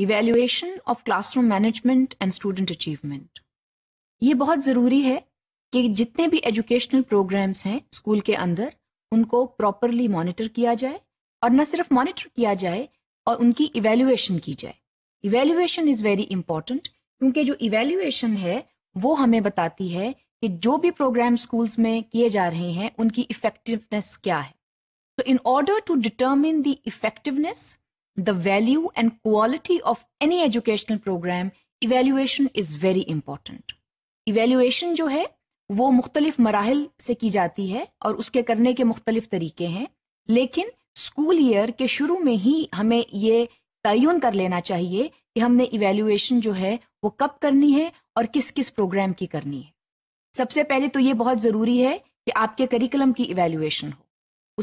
Evaluation of classroom management and student achievement ये बहुत ज़रूरी है कि जितने भी एजुकेशनल प्रोग्राम्स हैं स्कूल के अंदर उनको प्रॉपरली मॉनिटर किया जाए और न सिर्फ मॉनिटर किया जाए और उनकी इवेल्युएशन की जाए इवेल्युएशन इज़ वेरी इंपॉर्टेंट क्योंकि जो इवेल्युएशन है वो हमें बताती है कि जो भी प्रोग्राम स्कूल्स में किए जा रहे हैं उनकी इफेक्टिवनेस क्या है तो in order to determine the effectiveness the value and quality of any educational program evaluation is very important. Evaluation जो है वो मुख्तलिफ मराहल से की जाती है और उसके करने के मुख्तलिफ तरीके हैं लेकिन स्कूल ईयर के शुरू में ही हमें ये तयन कर लेना चाहिए कि हमने इवेल्युएशन जो है वो कब करनी है और किस किस प्रोग्राम की करनी है सबसे पहले तो ये बहुत ज़रूरी है कि आपके करिकुलम की इवेल्युएशन हो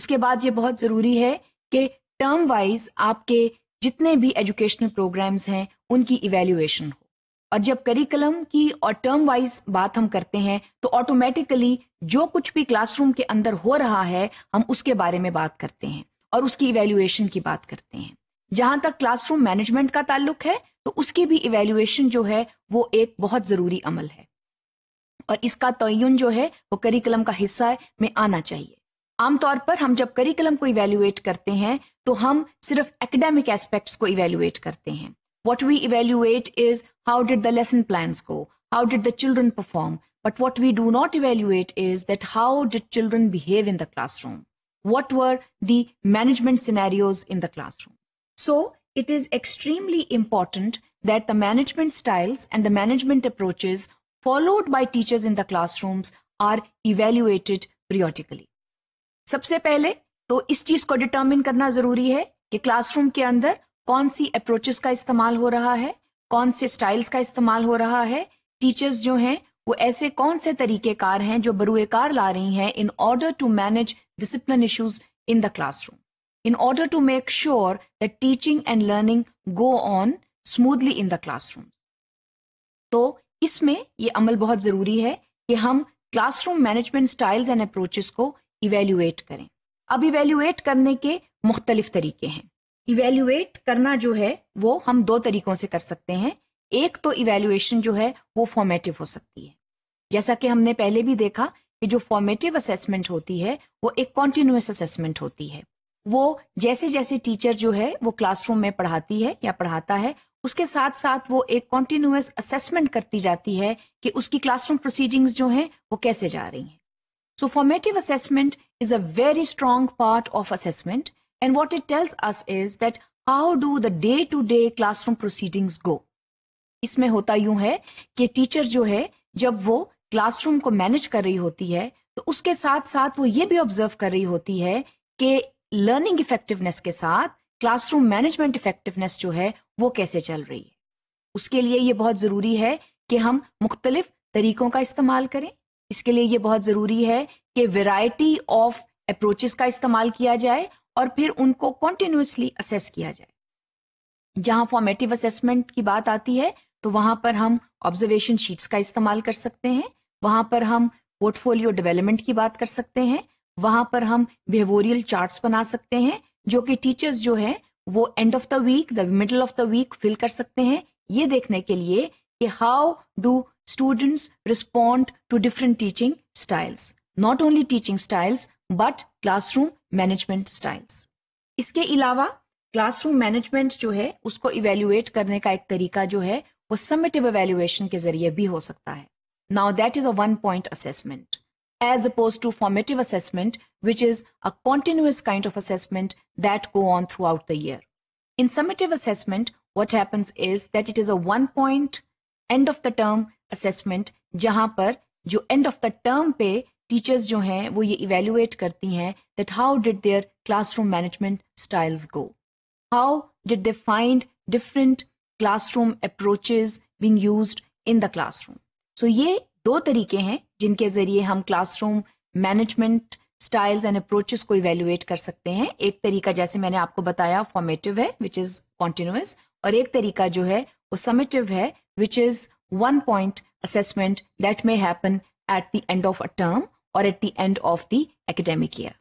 उसके बाद ये बहुत ज़रूरी है कि टर्म वाइज आपके जितने भी एजुकेशनल प्रोग्राम्स हैं उनकी इवेल्युएशन हो और जब करिकुलम की और टर्म वाइज बात हम करते हैं तो ऑटोमेटिकली जो कुछ भी क्लासरूम के अंदर हो रहा है हम उसके बारे में बात करते हैं और उसकी इवेल्युएशन की बात करते हैं जहां तक क्लासरूम मैनेजमेंट का ताल्लुक है तो उसकी भी इवेल्युएशन जो है वो एक बहुत ज़रूरी अमल है और इसका तयन जो है वो करिकुलम का हिस्सा में आना चाहिए आमतौर पर हम जब करिकुलम को इवेल्युएट करते हैं तो हम सिर्फ एकेडमिक एस्पेक्ट्स को इवेल्युएट करते हैं what we evaluate is how did the lesson plan go how did the children perform but what we do not evaluate is that how did children behave in the classroom what were the management scenarios in the room so it is extremely important that the management styles and the management approaches followed by teachers in the classrooms are evaluated periodically सबसे पहले तो इस चीज को determine करना जरूरी है कि क्लासरूम के अंदर कौन सी अप्रोचेस का इस्तेमाल हो रहा है कौन से स्टाइल्स का इस्तेमाल हो रहा है टीचर्स जो हैं वो ऐसे कौन से तरीकेकार हैं जो बरूएकार ला रही हैं in order to manage discipline issues in the classroom in order to make sure that teaching and learning go on smoothly in the classroom तो इसमें ये अमल बहुत ज़रूरी है कि हम classroom management styles and approaches को इवेल्यूएट करें अब इवेल्यूएट करने के मुख्तलिफ तरीके हैं इवेल्यूएट करना जो है वो हम दो तरीक़ों से कर सकते हैं एक तो इवेल्यूएशन जो है वो फॉर्मेटिव हो सकती है जैसा कि हमने पहले भी देखा कि जो फॉर्मेटिव असेसमेंट होती है वो एक कॉन्टिन्यूस असेसमेंट होती है वो जैसे जैसे टीचर जो है वो क्लासरूम में पढ़ाती है या पढ़ाता है उसके साथ साथ वो एक कॉन्टिन्यूस असेसमेंट करती जाती है कि उसकी क्लासरूम प्रोसीडिंग्स जो हैं वो कैसे जा रही हैं So formative assessment is a very strong part of assessment and what it tells us is that how do the day-to-day -day classroom proceedings go? इसमें होता यूं है कि टीचर जो है जब वो क्लासरूम को मैनेज कर रही होती है तो उसके साथ साथ वो ये भी ऑब्जर्व कर रही होती है कि लर्निंग इफेक्टिवनेस के साथ क्लासरूम मैनेजमेंट इफेक्टिवनेस जो है वो कैसे चल रही है उसके लिए ये बहुत ज़रूरी है कि हम मुख्तलिफ तरीकों का इस्तेमाल करें इसके लिए ये बहुत ज़रूरी है कि वेराइटी ऑफ अप्रोचेस का इस्तेमाल किया जाए और फिर उनको कॉन्टिन्यूसली असेस किया जाए जहां फॉर्मेटिव असेसमेंट की बात आती है तो वहां पर हम ऑब्जर्वेशन शीट्स का इस्तेमाल कर सकते हैं वहां पर हम पोर्टफोलियो डेवलपमेंट की बात कर सकते हैं वहां पर हम बिहेवोरियल चार्ट्स बना सकते हैं जो कि टीचर्स जो है वो end of the week the middle of the week fill कर सकते हैं ये देखने के लिए कि how do students respond to different teaching styles not only teaching styles but classroom management styles इसके अलावा क्लासरूम मैनेजमेंट जो है उसको इवेल्युएट करने का एक तरीका जो है वो समेटिव इवेल्युएशन के जरिए भी हो सकता है now that is a one point assessment as oppose to formative assessment which is a continuous kind of assessment that go on throughout the year in summative assessment what happens is that it is a one point end of the term assessment जहां पर जो end of the term पे teachers जो हैं वो ये evaluate करती हैं that how did their classroom management styles go how did they find different classroom approaches being used in the classroom so ये दो तरीके हैं जिनके जरिए हम classroom management styles and approaches को इवेल्युएट कर सकते हैं एक तरीका जैसे मैंने आपको बताया फॉर्मेटिव है विच इज कॉन्टिन्यूस और एक तरीका जो है वो समेटिव है which is one point assessment that may happen at the end of a term or at the end of the academic year.